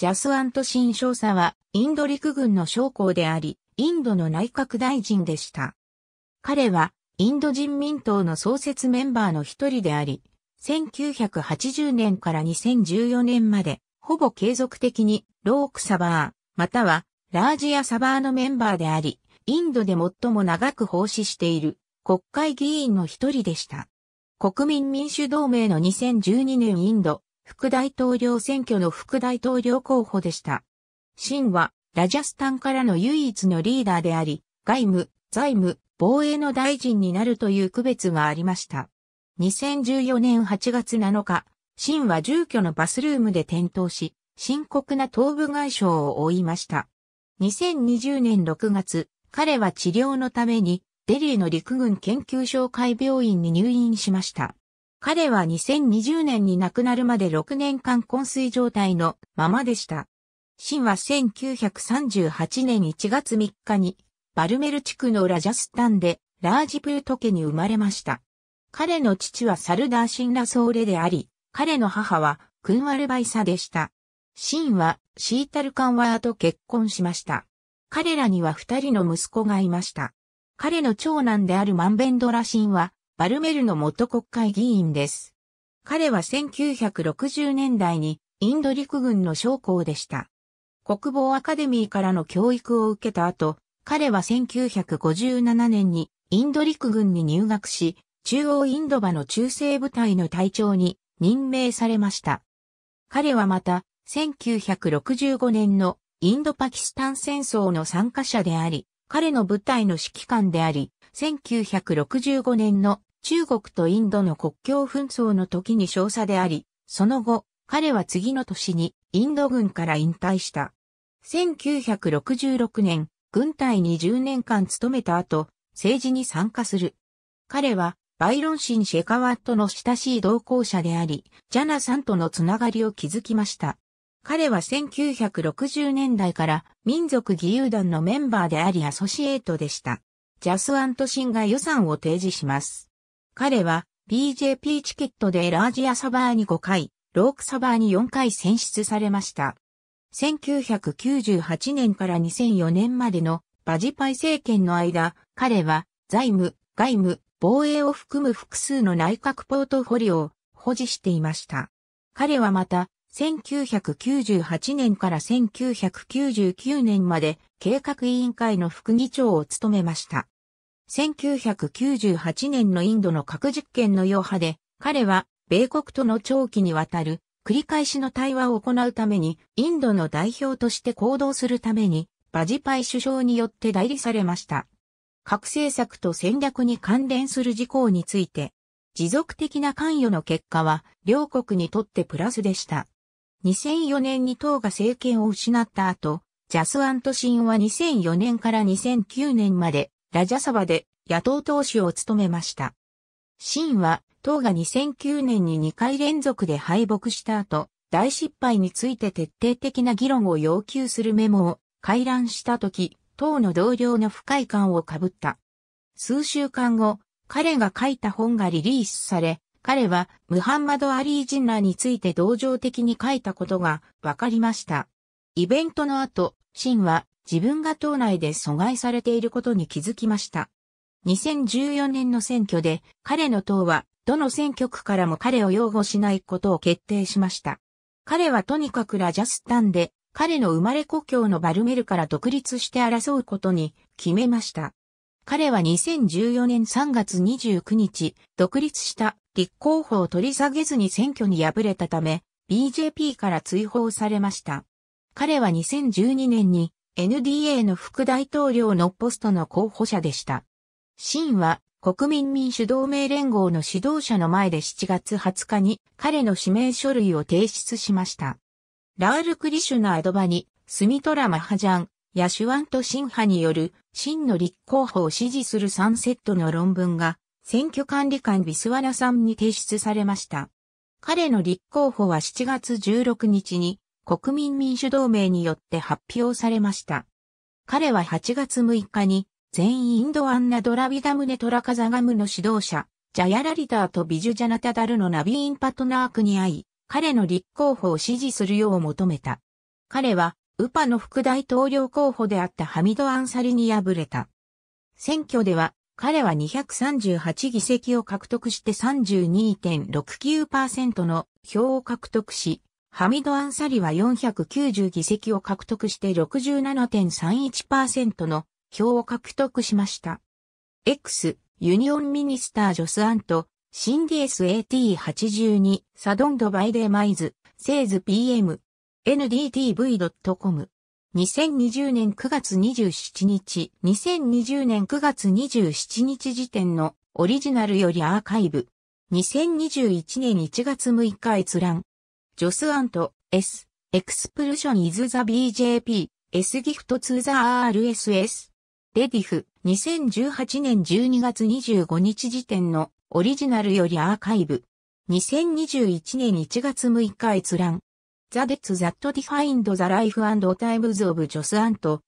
ジャスアント・シン少佐は、インド陸軍の将校であり、インドの内閣大臣でした。彼は、インド人民党の創設メンバーの一人であり、1980年から2014年まで、ほぼ継続的に、ロークサバー、または、ラージアサバーのメンバーであり、インドで最も長く奉仕している国会議員の一人でした。国民民主同盟の2012年インド副大統領選挙の副大統領候補でした。シンは、ラジャスタンからの唯一のリーダーであり、外務、財務、防衛の大臣になるという区別がありました。2014年8月7日、シンは住居のバスルームで転倒し、深刻な頭部外傷を負いました。2020年6月、彼は治療のために、デリーの陸軍研究紹介病院に入院しました。彼は2020年に亡くなるまで6年間昏睡状態のままでした。シンは1938年1月3日にバルメル地区のラジャスタンでラージプート家に生まれました。彼の父はサルダーシンラソーレであり、彼の母はクンワルバイサでした。シンはシータルカンワーと結婚しました。彼らには二人の息子がいました。彼の長男であるマンベンドラシンはバルメルの元国会議員です。彼は1960年代にインド陸軍の将校でした。国防アカデミーからの教育を受けた後、彼は1957年にインド陸軍に入学し、中央インド場の中西部隊の隊長に任命されました。彼はまた、1965年のインドパキスタン戦争の参加者であり、彼の部隊の指揮官であり、1965年の中国とインドの国境紛争の時に少佐であり、その後、彼は次の年にインド軍から引退した。1966年、軍隊に10年間勤めた後、政治に参加する。彼は、バイロンシン・シェカワットの親しい同行者であり、ジャナさんとのつながりを築きました。彼は1960年代から民族義勇団のメンバーでありアソシエイトでした。ジャスアントシンが予算を提示します。彼は BJP チケットでラージアサバーに5回、ロークサバーに4回選出されました。1998年から2004年までのバジパイ政権の間、彼は財務、外務、防衛を含む複数の内閣ポートフォリオを保持していました。彼はまた、1998年から1999年まで計画委員会の副議長を務めました。1998年のインドの核実験の余波で、彼は米国との長期にわたる繰り返しの対話を行うために、インドの代表として行動するために、バジパイ首相によって代理されました。核政策と戦略に関連する事項について、持続的な関与の結果は、両国にとってプラスでした。2004年に党が政権を失った後、ジャスアントシンは2004年から2009年までラジャサバで野党党首を務めました。シンは、党が2009年に2回連続で敗北した後、大失敗について徹底的な議論を要求するメモを回覧した時、党の同僚の不快感をかぶった。数週間後、彼が書いた本がリリースされ、彼はムハンマド・アリー・ジンラについて同情的に書いたことが分かりました。イベントの後、シンは自分が党内で阻害されていることに気づきました。2014年の選挙で彼の党はどの選挙区からも彼を擁護しないことを決定しました。彼はとにかくラジャスタンで彼の生まれ故郷のバルメルから独立して争うことに決めました。彼は2014年3月29日、独立した立候補を取り下げずに選挙に敗れたため、BJP から追放されました。彼は2012年に NDA の副大統領のポストの候補者でした。シンは国民民主同盟連合の指導者の前で7月20日に彼の指名書類を提出しました。ラール・クリシュナ・アドバニ、スミトラ・マハジャン、ヤシュワント・シン派による、シンの立候補を支持するサンセットの論文が、選挙管理官ビスワナさんに提出されました。彼の立候補は7月16日に、国民民主同盟によって発表されました。彼は8月6日に、全員インドアンナドラビダムネトラカザガムの指導者、ジャヤラリターとビジュジャナタダルのナビーンパトナークに会い、彼の立候補を支持するよう求めた。彼は、ウパの副大統領候補であったハミド・アンサリに敗れた。選挙では、彼は238議席を獲得して32.69%の票を獲得し、ハミド・アンサリは490議席を獲得して67.31%の票を獲得しました。X、ユニオンミニスター・ジョス・アント、シンディエス AT82、サドンド・バイデ・マイズ、セーズ PM、ndtv.com。2020年9月27日、2020年9月27日時点のオリジナルよりアーカイブ。2021年1月6日閲覧。ジョスアント、&S、エクスプルションイズザ BJP、S ギフトツーザ RSS。レディフ、2018年12月25日時点のオリジナルよりアーカイブ。2021年1月6日閲覧。The Death That ザ・デッツ・ザット・ディファインド・ザ・ライフ・アンド・タイムズ・オブ・ジョス・アン The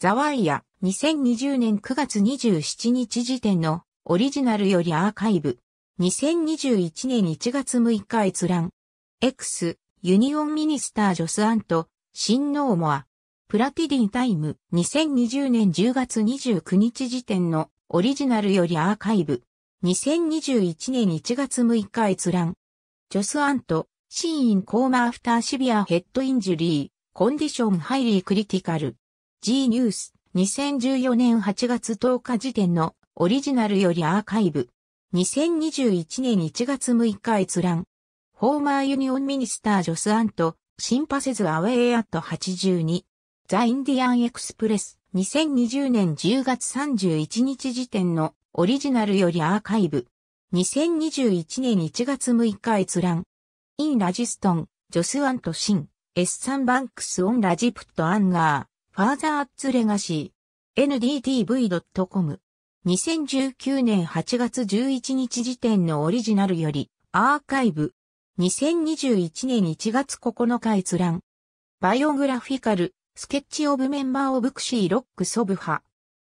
Wire, 2020年9月27日時点のオリジナルよりアーカイブ。2021年1月6日閲覧。エクス、ユニオンミニスタージョスアント、新ノーモア。プラティディタイム2020年10月29日時点のオリジナルよりアーカイブ。2021年1月6日閲覧。ジョスアント、シーインコーマアフターシビアヘッドインジュリー、コンディションハイリークリティカル。G ニュース、2014年8月10日時点のオリジナルよりアーカイブ。2021年1月6日閲覧。ホーマーユニオンミニスタージョスアント、シンパセズアウェイアット82。ザ・インディアン・エクスプレス2020年10月31日時点のオリジナルよりアーカイブ。2021年1月6日閲覧。イン・ラジストン、ジョス・アント・シン、エッサンバンクス・オン・ラジプット・アンガー、ファーザー・アッツ・レガシー、ndtv.com。2019年8月11日時点のオリジナルよりアーカイブ。2021年1月9日閲覧。バイオグラフィカル、スケッチオブメンバーオブクシーロックソブハ。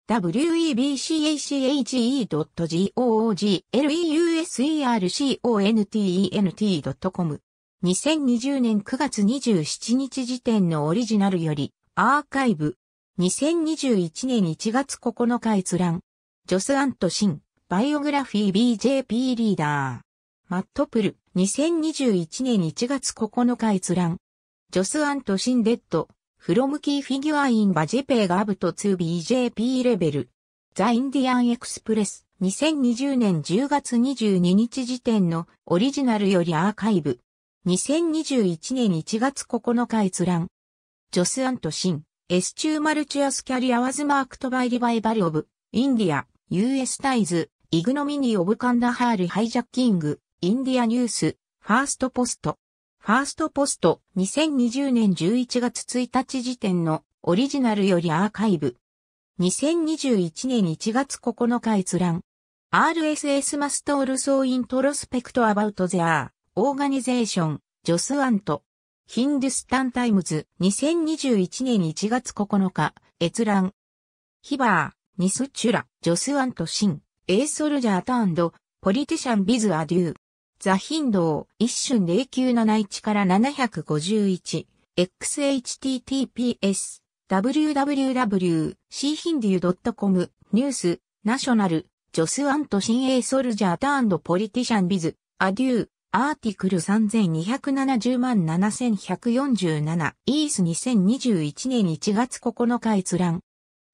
w e b c a c h e g o g l e u s e r c o n t e n t c o m 2020年9月27日時点のオリジナルよりアーカイブ2021年1月9日閲覧ジョスアント・シンバイオグラフィー BJP リーダーマットプル2021年1月9日閲覧。ジョスアントシンデッド、フロムキーフィギュアインバジェペーガブト 2BJP レベル。ザ・インディアン・エクスプレス。2020年10月22日時点のオリジナルよりアーカイブ。2021年1月9日閲覧。ジョスアントシン、エスチューマルチュアスキャリアワズマークトバイリバイバルオブ、インディア、US タイズ、イグノミニオブカンダハールハイジャッキング、インディアニュース、ファーストポスト。ファーストポスト、2020年11月1日時点のオリジナルよりアーカイブ。2021年1月9日閲覧。RSS マストールソーイントロスペクトアバウト b ー。オーガニゼーション。ジョスアント。ヒン o スタンタイムズ。d h 2021年1月9日閲覧。ヒバー、ニスチュラ、ジョスアントシン、エーソルジャータンド、ポリティシャンビズアデュー。ザ・ヒンドウ、一瞬で971から751、xhttps、www.chindu.com、ニュース、ナショナル、ジョス・アント・シン・エイ・ソルジャー・ターンド・ポリティシャン・ビズ、アデュー、アーティクル3270万7147、イース2021年1月9日閲覧。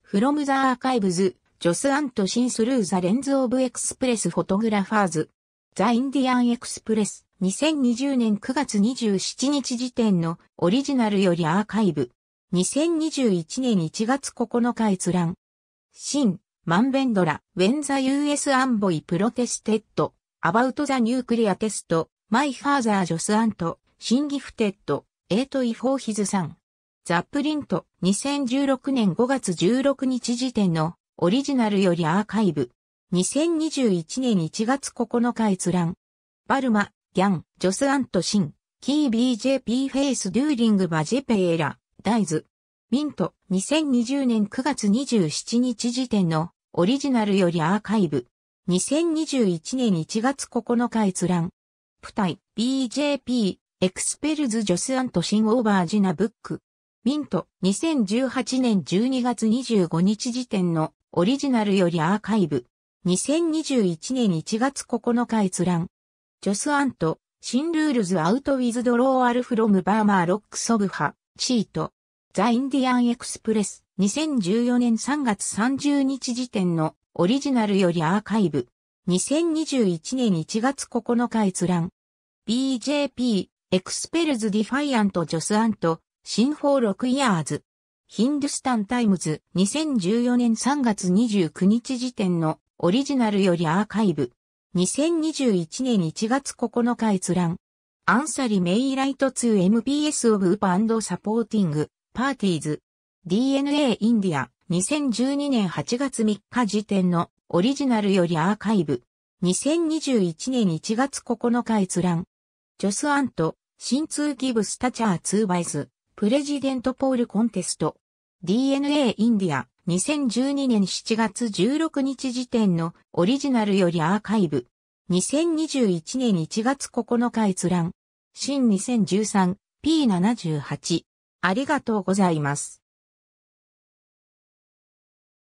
from the archives, ジョス・アント・シン・スルーザ・レンズ・オブ・エクスプレス・フォトグラファーズ。ザ・インディアン・エクスプレス、2020年9月27日時点のオリジナルよりアーカイブ。2021年1月9日閲覧。新、マンベンドラ、ウェンザ US アンボイプロテステッド、アバウトザニュークリアテスト、マイファーザージョスアント、シンギフテッド、エイトイフォーヒズさん。ザ・プリント、2016年5月16日時点のオリジナルよりアーカイブ。2021年1月9日閲覧。バルマ、ギャン、ジョスアントシン、キー BJP フェイスデューリングバジェペエラ、ダイズ。ミント、2020年9月27日時点のオリジナルよりアーカイブ。2021年1月9日閲覧。プタイ、BJP、エクスペルズ・ジョスアント・シン・オーバージナ・ブック。ミント、2018年12月25日時点のオリジナルよりアーカイブ。2021年1月9日閲覧。ジョスアント、新ルールズアウトウィズドローアルフロムバーマーロックソブハ、チート。ザ・インディアン・エクスプレス、2014年3月30日時点のオリジナルよりアーカイブ。2021年1月9日閲覧。BJP、エクスペルズ・ディファイアント・ジョスアント、新法6イヤーズ。ヒンドゥスタン・タイムズ、2014年3月29日時点のオリジナルよりアーカイブ。2021年1月9日閲覧。アンサリメイライト 2MPS of UP& サポーティング、パーティーズ。DNA インディア。2012年8月3日時点のオリジナルよりアーカイブ。2021年1月9日閲覧。ジョスアント、新通ギブスタチャー2バイズ、プレジデントポールコンテスト。DNA インディア。2012年7月16日時点のオリジナルよりアーカイブ。2021年1月9日閲覧。新 2013P78。ありがとうございます。